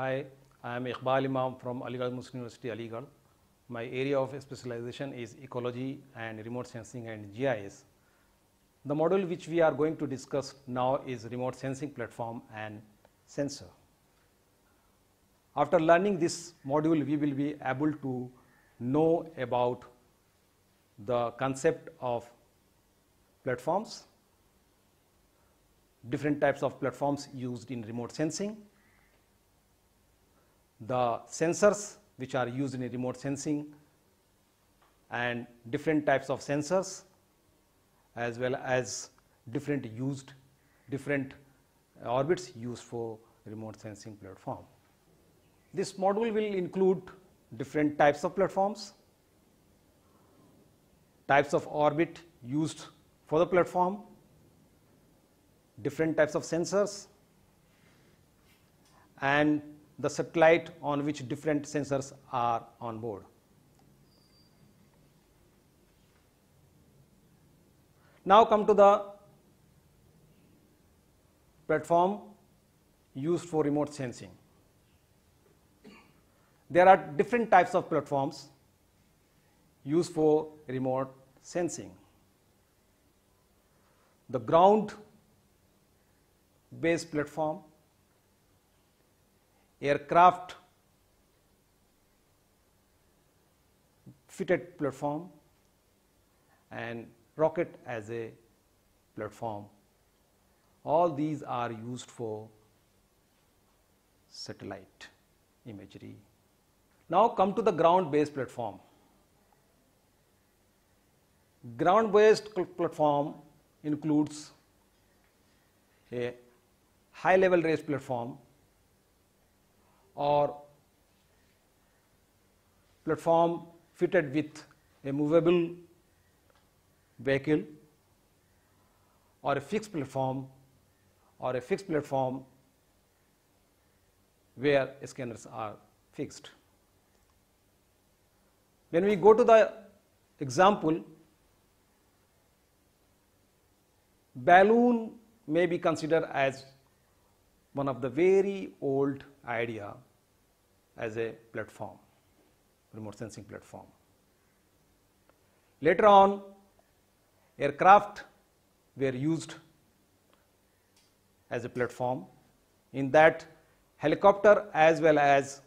Hi, I am Iqbal Imam from Aligarh Muslim University, Aligarh. My area of specialization is ecology and remote sensing and GIS. The model which we are going to discuss now is remote sensing platform and sensor. After learning this module, we will be able to know about the concept of platforms, different types of platforms used in remote sensing, the sensors which are used in remote sensing and different types of sensors as well as different used different uh, orbits used for remote sensing platform. This module will include different types of platforms, types of orbit used for the platform, different types of sensors and the satellite on which different sensors are on board. Now come to the platform used for remote sensing. There are different types of platforms used for remote sensing. The ground based platform, aircraft fitted platform and rocket as a platform. All these are used for satellite imagery. Now come to the ground based platform. Ground based platform includes a high level race platform or platform fitted with a movable vehicle or a fixed platform or a fixed platform where scanners are fixed. When we go to the example, balloon may be considered as one of the very old idea as a platform, remote sensing platform. Later on, aircraft were used as a platform. In that, helicopter as well as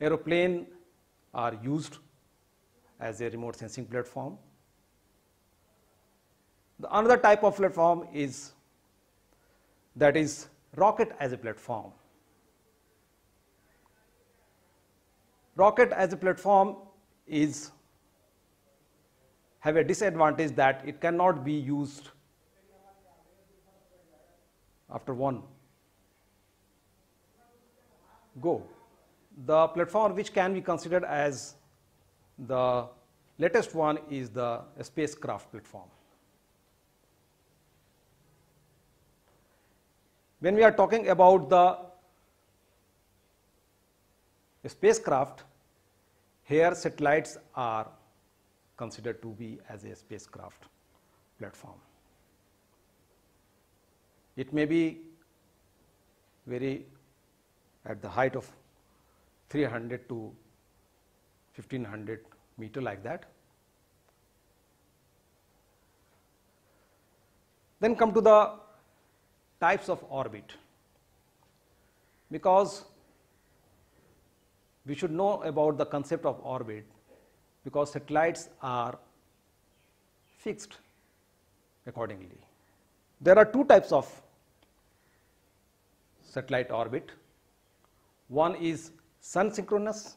aeroplane are used as a remote sensing platform. The another type of platform is that is rocket as a platform. Rocket as a platform is have a disadvantage that it cannot be used after one go. The platform which can be considered as the latest one is the spacecraft platform. When we are talking about the spacecraft, here satellites are considered to be as a spacecraft platform. It may be very at the height of 300 to 1500 meter like that. Then come to the types of orbit because we should know about the concept of orbit because satellites are fixed accordingly. There are two types of satellite orbit. One is sun synchronous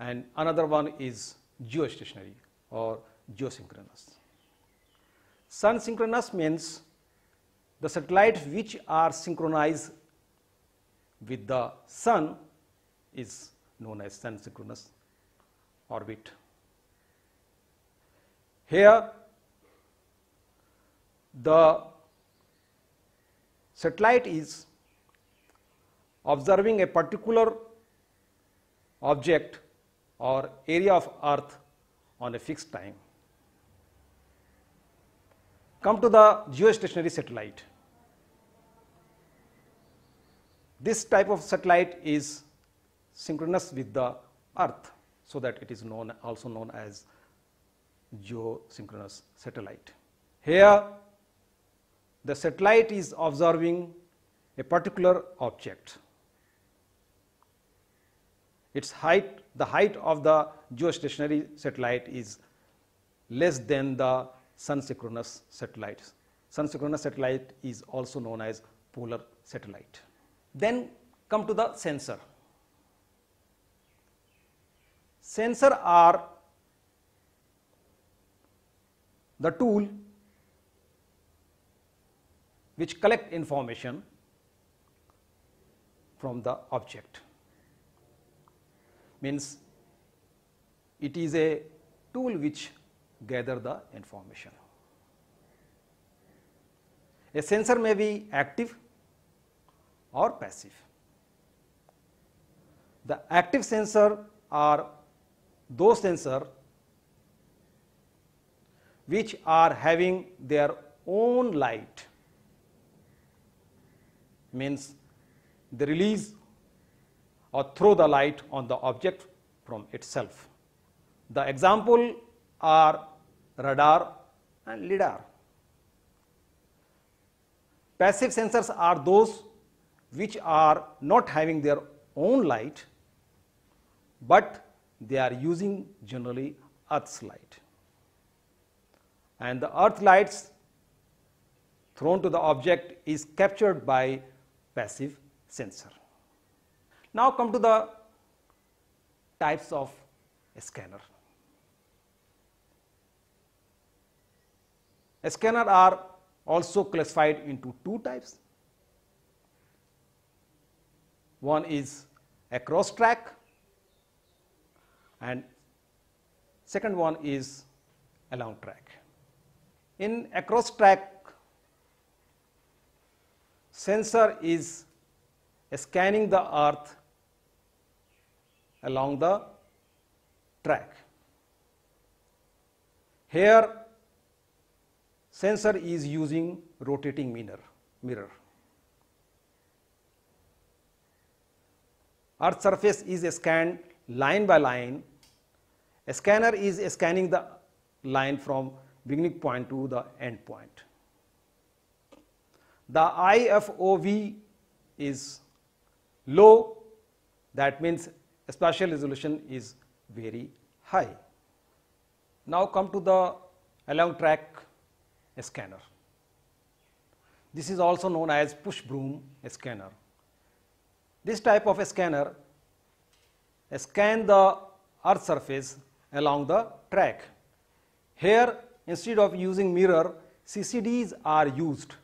and another one is geostationary or geosynchronous. Sun synchronous means the satellites which are synchronized with the sun is known as synchronous orbit. Here the satellite is observing a particular object or area of earth on a fixed time. Come to the geostationary satellite. This type of satellite is synchronous with the earth so that it is known also known as geosynchronous satellite. Here the satellite is observing a particular object. Its height, the height of the geostationary satellite is less than the sun synchronous satellites. Sun synchronous satellite is also known as polar satellite. Then come to the sensor sensor are the tool which collect information from the object means it is a tool which gather the information. A sensor may be active or passive. The active sensor are those sensor which are having their own light means the release or throw the light on the object from itself. The example are radar and lidar. Passive sensors are those which are not having their own light, but they are using generally earth's light. And the earth lights thrown to the object is captured by passive sensor. Now come to the types of scanner. Scanner are also classified into two types. One is across track and second one is along track. In across track sensor is scanning the earth along the track. Here sensor is using rotating mirror mirror. Earth surface is scanned line by line. A scanner is scanning the line from beginning point to the end point. The IFOV is low, that means spatial resolution is very high. Now come to the along track scanner. This is also known as push broom scanner. This type of a scanner scan the earth surface along the track. Here instead of using mirror CCDs are used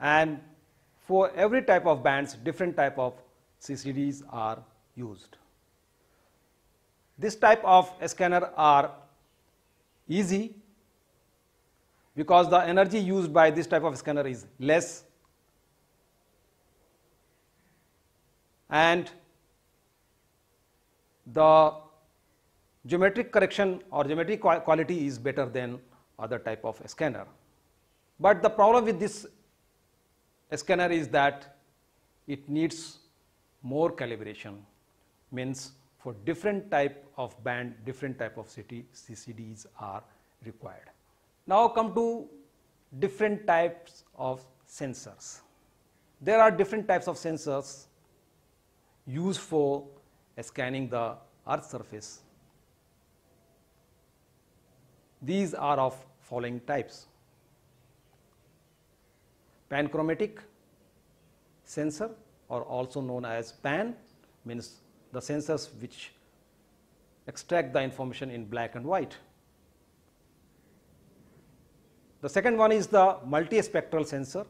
and for every type of bands different type of CCDs are used. This type of scanner are easy because the energy used by this type of scanner is less and the geometric correction or geometric quality is better than other type of scanner. But the problem with this scanner is that it needs more calibration means for different type of band, different type of CCDs are required. Now come to different types of sensors. There are different types of sensors used for scanning the earth surface. These are of following types. Panchromatic sensor or also known as pan means the sensors which extract the information in black and white. The second one is the multispectral sensor.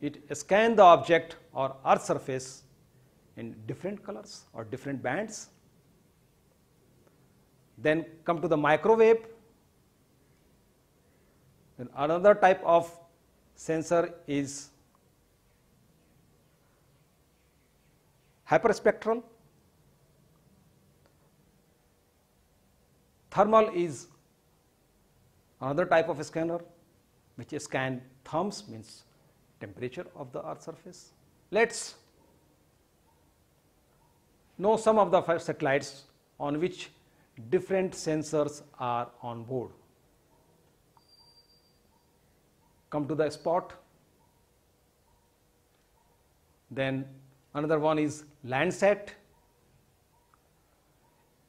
It scans the object or earth surface in different colors or different bands. Then come to the microwave. Then another type of sensor is hyperspectral. Thermal is another type of scanner which scan therms means temperature of the earth surface. Let's Know some of the five satellites on which different sensors are on board. Come to the spot. Then another one is Landsat.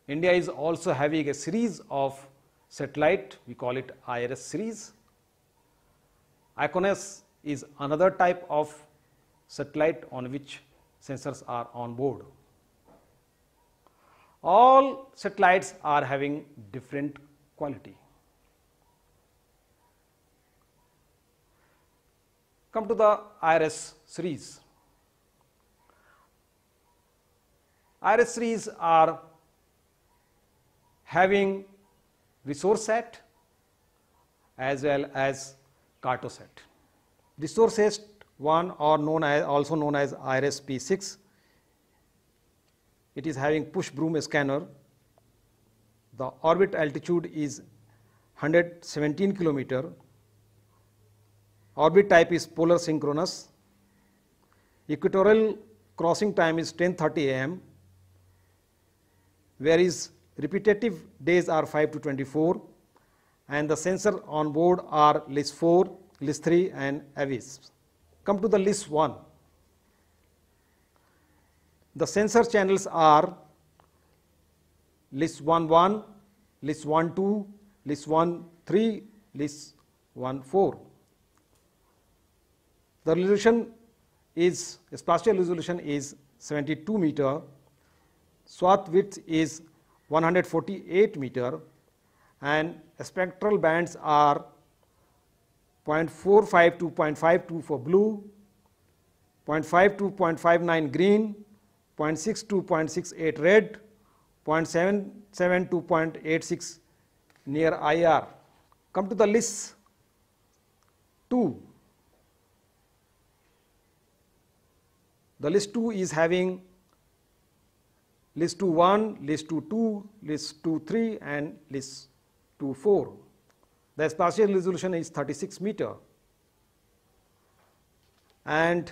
India is also having a series of satellite, we call it IRS series. ICONS is another type of satellite on which sensors are on board all satellites are having different quality. Come to the IRS series. IRS series are having resource set as well as Cartosat. Resource set 1 or known as also known as IRS P6 it is having push broom scanner. The orbit altitude is 117 kilometer. Orbit type is polar synchronous. Equatorial crossing time is 10:30 a.m. Whereas repetitive days are 5 to 24 and the sensor on board are LIS 4, LIS 3 and AVIS. Come to the LIS 1. The sensor channels are one one, one two, list one three, list one four. The resolution is spatial resolution is 72 meter, swath width is 148 meter and spectral bands are 0.45 to 0.52 for blue, 0.52, 0.59 green, 0.6 0.68 red, 0.77 to 0.86 near IR. Come to the list 2. The list 2 is having list 2 1, list 2 2, list 2 3 and list 2 4. The spatial resolution is 36 meter and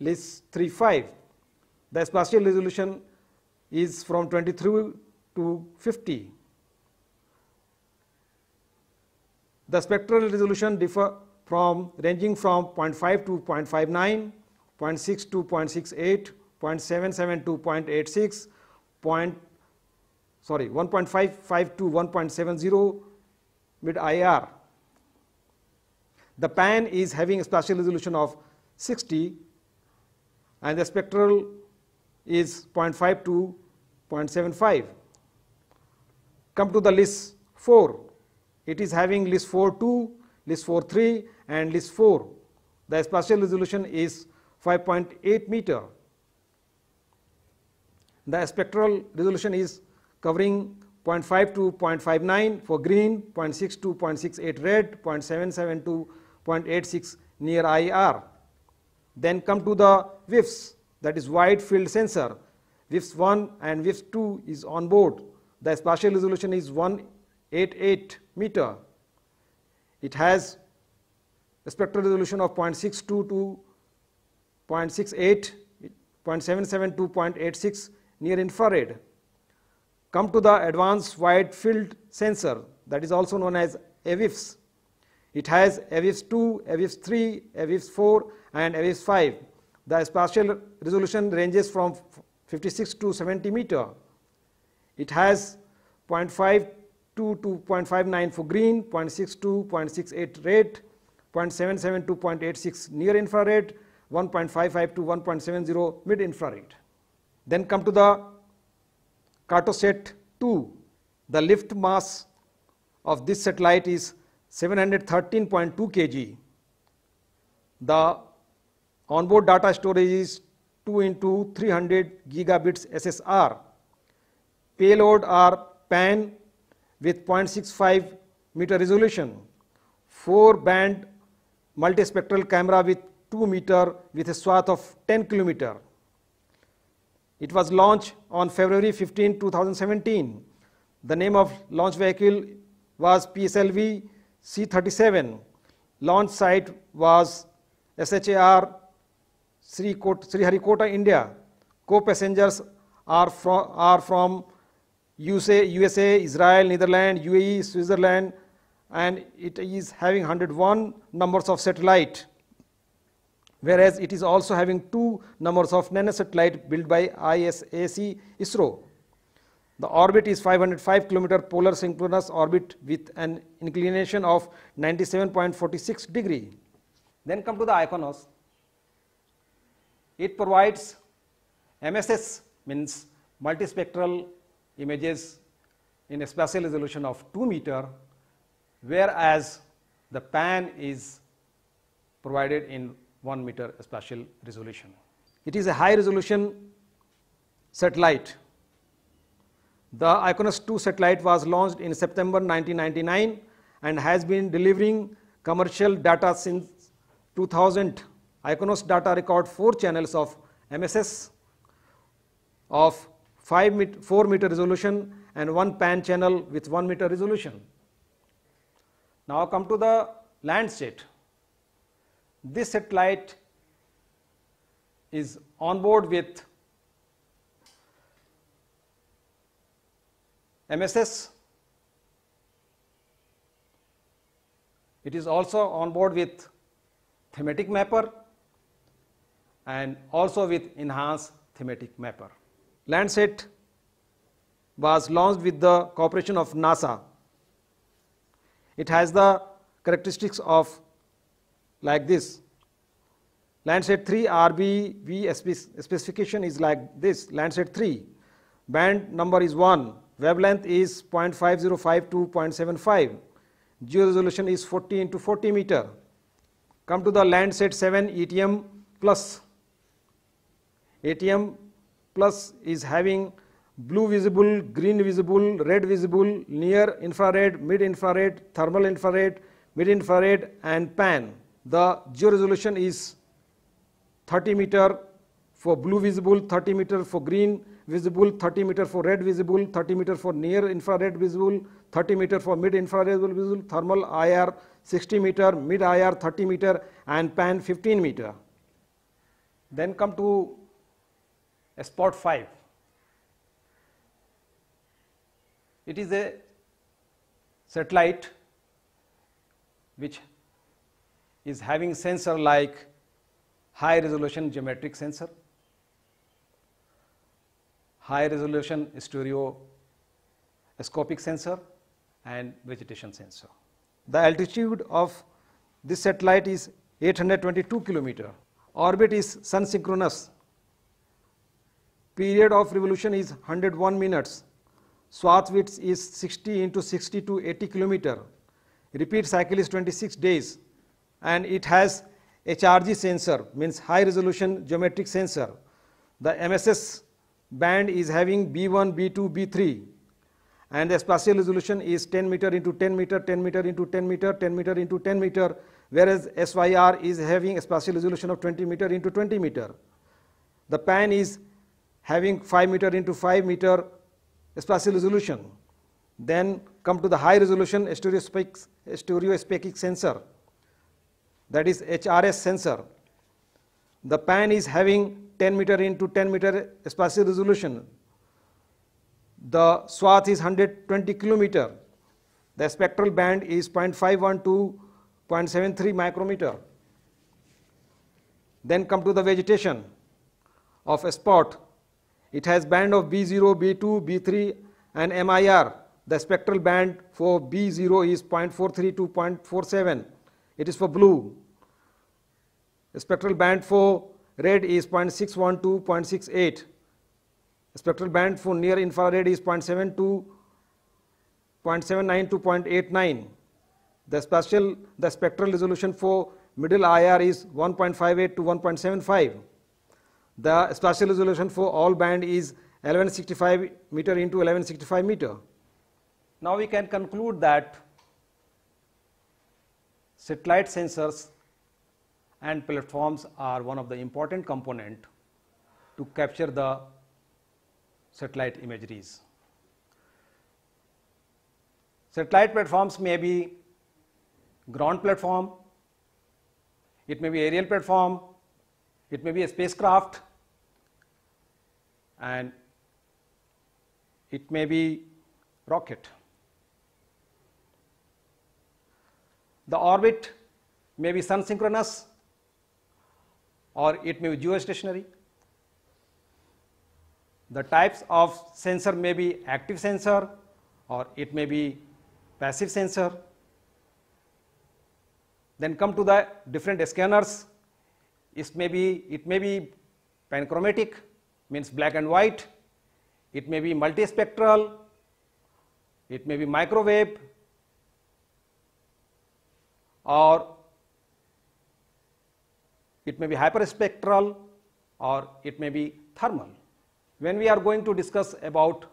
three 35. The spatial resolution is from 23 to 50. The spectral resolution differ from ranging from 0.5 to 0.59, 0.6 to 0.68, 0.77 to 0.86, point, sorry 1.55 to 1.70 with IR. The pan is having a spatial resolution of 60 and the spectral is 0.5 to 0.75. Come to the list 4, it is having list 4 2, list 4 3 and list 4. The spatial resolution is 5.8 meter. The spectral resolution is covering 0.5 to 0.59 for green, 0.6 to 0.68 red, 0.77 to 0.86 near IR. Then come to the WIFS, that is wide field sensor. WIFS 1 and WIFS 2 is on board. The spatial resolution is 188 meter. It has a spectral resolution of 0.62 to 0.68, 0.77 to 0.86 near infrared. Come to the advanced wide field sensor that is also known as WIFS. It has AVIPS 2, AVIPS 3, AVIPS 4 and AVIPS 5. The spatial resolution ranges from 56 to 70 meter. It has 0.5 to 2.59 for green, 0.62 to 0.68 red, 0.77 to 0.86 near infrared, 1.55 to 1.70 mid infrared. Then come to the Cartoset 2. The lift mass of this satellite is 713.2 kg. The onboard data storage is 2 into 300 gigabits SSR. Payload are PAN with 0.65 meter resolution, 4 band multispectral camera with 2 meter with a swath of 10 kilometer. It was launched on February 15, 2017. The name of launch vehicle was PSLV C-37 launch site was SHAR Sriharikota, India. Co-passengers are, from, are from USA, USA, Israel, Netherlands, UAE, Switzerland, and it is having 101 numbers of satellite, whereas it is also having two numbers of nanosatellite built by ISAC ISRO. The orbit is 505 km polar synchronous orbit with an inclination of 97.46 degree. Then come to the Iconos. It provides MSS means multispectral images in a spatial resolution of 2 meter whereas the PAN is provided in 1 meter spatial resolution. It is a high resolution satellite the ICONOS 2 satellite was launched in September 1999 and has been delivering commercial data since 2000. ICONOS data record four channels of MSS of 5 met 4 meter resolution and one pan channel with 1 meter resolution. Now come to the land state. This satellite is on board with MSS. It is also on board with thematic mapper and also with enhanced thematic mapper. Landsat was launched with the cooperation of NASA. It has the characteristics of like this. Landsat 3 RBV specification is like this. Landsat 3 band number is 1 Wavelength is 0.505 to 0.75. Geo resolution is 40 into 40 meter. Come to the Landsat 7 ETM plus. ATM plus is having blue visible, green visible, red visible, near infrared, mid infrared, thermal infrared, mid infrared and pan. The geo resolution is 30 meter for blue visible, 30 meter for green, visible, 30 meter for red visible, 30 meter for near infrared visible, 30 meter for mid infrared visible, thermal IR 60 meter, mid IR 30 meter and pan 15 meter. Then come to spot 5. It is a satellite which is having sensor like high resolution geometric sensor high resolution stereoscopic sensor and vegetation sensor. The altitude of this satellite is 822 kilometer. Orbit is sun synchronous. Period of revolution is 101 minutes. Swath width is 60 into 60 to 80 kilometer. Repeat cycle is 26 days and it has HRG sensor means high resolution geometric sensor. The MSS band is having B1, B2, B3 and the spatial resolution is 10 meter into 10 meter, 10 meter into 10 meter, 10 meter into 10 meter whereas SYR is having a spatial resolution of 20 meter into 20 meter. The pan is having 5 meter into 5 meter spatial resolution. Then come to the high resolution stereo stereoscopic sensor that is HRS sensor. The pan is having 10 meter into 10 meter spatial resolution. The swath is 120 kilometer. The spectral band is 0.51 to 0.73 micrometer. Then come to the vegetation of a spot. It has band of B0, B2, B3 and MIR. The spectral band for B0 is 0.43 to 0.47. It is for blue. The spectral band for rate is 0.61 to 0.68. Spectral band for near infrared is 0.72 to 0.79 to 0.89. The spatial, the spectral resolution for middle IR is 1.58 to 1.75. The spatial resolution for all band is 1165 meter into 1165 meter. Now we can conclude that satellite sensors and platforms are one of the important component to capture the satellite imageries. Satellite platforms may be ground platform, it may be aerial platform, it may be a spacecraft and it may be rocket. The orbit may be sun synchronous or it may be geostationary. The types of sensor may be active sensor or it may be passive sensor. Then come to the different scanners. It may be, it may be panchromatic means black and white. It may be multispectral. It may be microwave or it may be hyperspectral or it may be thermal. When we are going to discuss about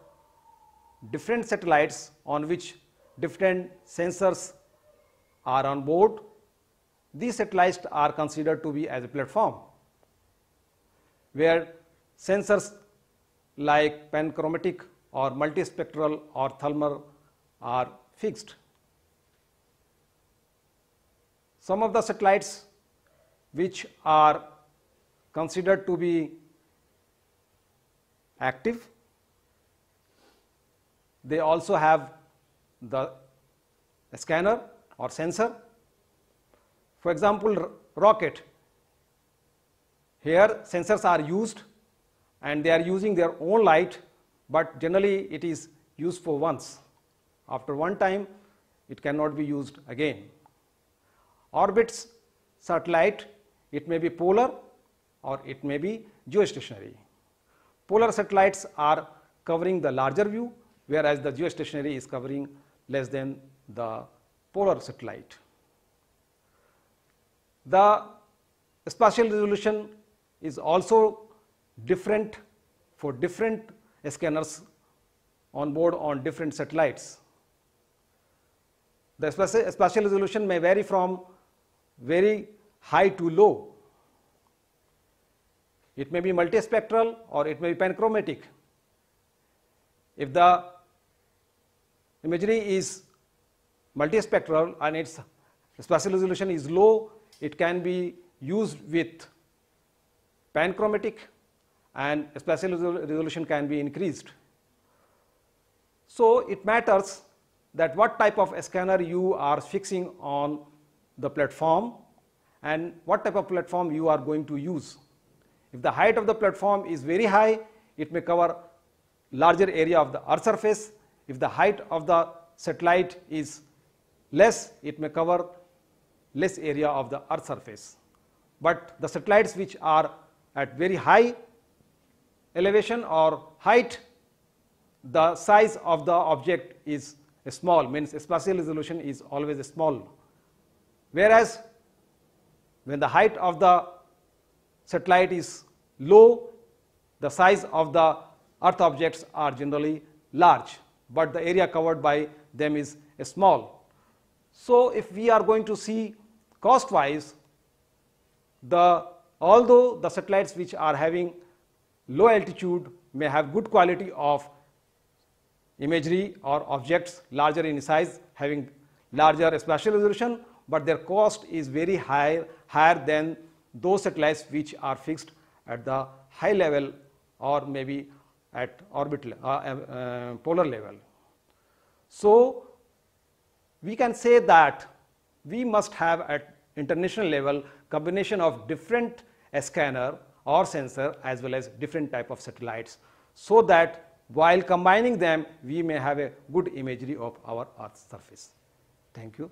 different satellites on which different sensors are on board, these satellites are considered to be as a platform where sensors like panchromatic or multispectral or thermal are fixed. Some of the satellites which are considered to be active. They also have the scanner or sensor. For example, rocket. Here sensors are used and they are using their own light, but generally it is used for once. After one time, it cannot be used again. Orbits, satellite it may be polar or it may be geostationary. Polar satellites are covering the larger view whereas the geostationary is covering less than the polar satellite. The spatial resolution is also different for different scanners on board on different satellites. The spatial resolution may vary from very high to low. It may be multispectral or it may be panchromatic. If the imagery is multispectral and its spatial resolution is low, it can be used with panchromatic and spatial resolution can be increased. So it matters that what type of scanner you are fixing on the platform and what type of platform you are going to use. If the height of the platform is very high, it may cover larger area of the earth surface. If the height of the satellite is less, it may cover less area of the earth surface. But the satellites which are at very high elevation or height, the size of the object is small, means spatial resolution is always small. Whereas when the height of the satellite is low, the size of the earth objects are generally large, but the area covered by them is small. So, if we are going to see cost wise, the although the satellites which are having low altitude may have good quality of imagery or objects larger in size having larger spatial resolution, but their cost is very high, higher than those satellites which are fixed at the high level or maybe at orbital uh, uh, uh, polar level. So, we can say that we must have at international level combination of different scanner or sensor as well as different type of satellites so that while combining them we may have a good imagery of our Earth surface. Thank you.